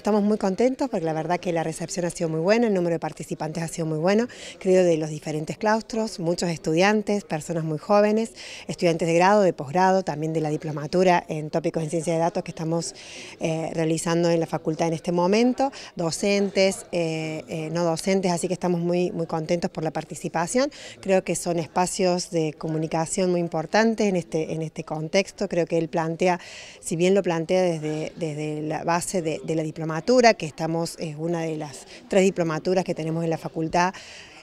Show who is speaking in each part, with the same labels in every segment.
Speaker 1: Estamos muy contentos porque la verdad que la recepción ha sido muy buena, el número de participantes ha sido muy bueno, creo de los diferentes claustros, muchos estudiantes, personas muy jóvenes, estudiantes de grado, de posgrado, también de la diplomatura en tópicos en ciencia de datos que estamos eh, realizando en la facultad en este momento, docentes, eh, eh, no docentes, así que estamos muy, muy contentos por la participación. Creo que son espacios de comunicación muy importantes en este, en este contexto, creo que él plantea, si bien lo plantea desde, desde la base de, de la diplomacia, que estamos, es una de las tres diplomaturas que tenemos en la facultad,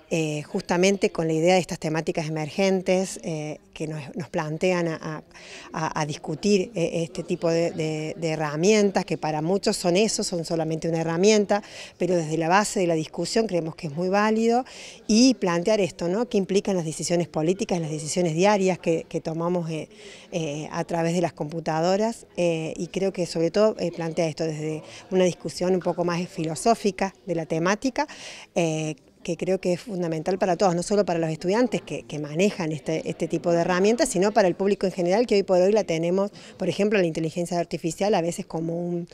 Speaker 1: eh, justamente con la idea de estas temáticas emergentes eh, que nos, plantean a, discutir eh, este tipo de, herramientas, que para muchos son eso, son solamente una herramienta, pero desde la base de la discusión creemos que es muy válido, y plantear esto, ¿no? ¿Qué implican las decisiones políticas, las decisiones diarias que, que tomamos a través de las computadoras? y creo que sobre todo plantea esto desde una discusión un poco más filosófica de la temática, que creo que es fundamental para todos, no solo para los estudiantes que, manejan este, este, tipo de herramientas, sino para el público en general, que hoy por hoy la tenemos, por ejemplo, la inteligencia artificial a veces como un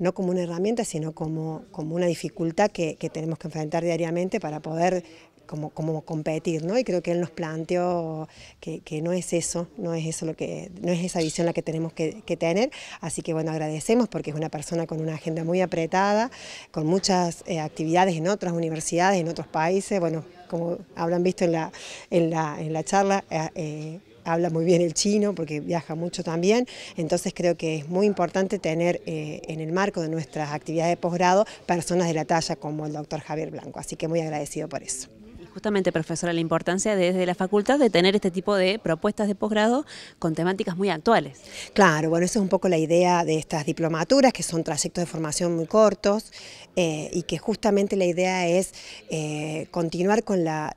Speaker 1: no como una herramienta, sino como, como una dificultad que, tenemos que enfrentar diariamente para poder como, como, competir, ¿no? Y creo que él nos planteó que, no es eso, no es eso lo que, no es esa visión la que tenemos que, tener. Así que bueno, agradecemos porque es una persona con una agenda muy apretada, con muchas eh, actividades en otras universidades, en otros países. Bueno, como habrán visto en la, en la, charla, eh, eh, habla muy bien el chino porque viaja mucho también, entonces creo que es muy importante tener eh, en el marco de nuestras actividades de posgrado personas de la talla como el doctor Javier Blanco, así que muy agradecido por eso. Justamente, profesora, la importancia desde la facultad de tener este tipo de propuestas de posgrado con temáticas muy actuales. Claro, bueno, esa es un poco la idea de estas diplomaturas, que son trayectos de formación muy cortos eh, y que justamente la idea es eh, continuar con la,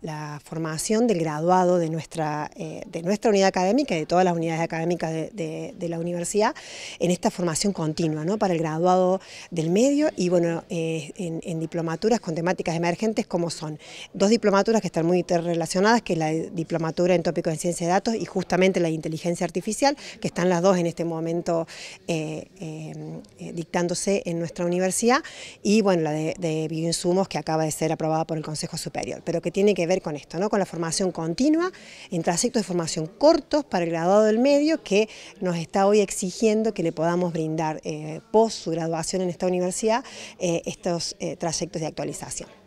Speaker 1: formación del graduado de nuestra, eh, de nuestra unidad académica y de todas las unidades académicas de, la universidad en esta formación continua, ¿no? Para el graduado del medio y, bueno, en, diplomaturas con temáticas emergentes como son dos diplomaturas que están muy interrelacionadas, que es la diplomatura en tópicos de ciencia de datos y justamente la inteligencia artificial, que están las dos en este momento eh, eh, eh, dictándose en nuestra universidad, y bueno, la de, bioinsumos que acaba de ser aprobada por el Consejo Superior, pero que tiene que ver con esto, con la formación continua en trayectos de formación cortos para el graduado del medio que nos está hoy exigiendo que le podamos brindar post su graduación en esta universidad estos trayectos de actualización.